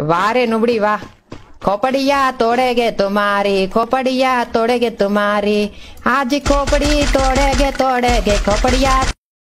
वारे नुबड़ी वाह खोपड़िया तोड़ेगे तुम्हारी खोपड़िया तोड़ेगे तुम्हारी आज खोपड़ी तोड़ेगे तोड़ेगे खोपड़िया